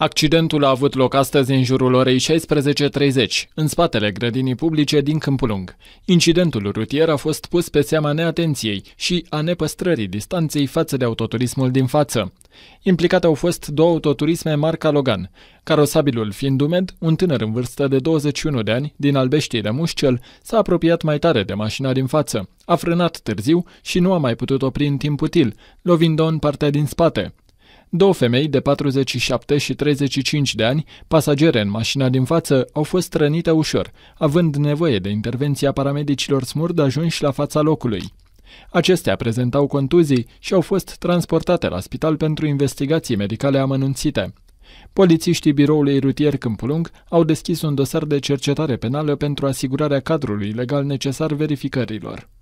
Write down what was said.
Accidentul a avut loc astăzi în jurul orei 16.30, în spatele grădinii publice din Câmpulung. Incidentul rutier a fost pus pe seama neatenției și a nepăstrării distanței față de autoturismul din față. Implicate au fost două autoturisme marca Logan, carosabilul fiind umed, un tânăr în vârstă de 21 de ani, din Albeștii de Mușcel, s-a apropiat mai tare de mașina din față, a frânat târziu și nu a mai putut opri în timp util, lovind-o în partea din spate. Două femei de 47 și 35 de ani, pasagere în mașina din față, au fost rănite ușor, având nevoie de intervenția paramedicilor smurd ajunși la fața locului. Acestea prezentau contuzii și au fost transportate la spital pentru investigații medicale amănunțite. Polițiștii biroului rutier Câmpulung au deschis un dosar de cercetare penală pentru asigurarea cadrului legal necesar verificărilor.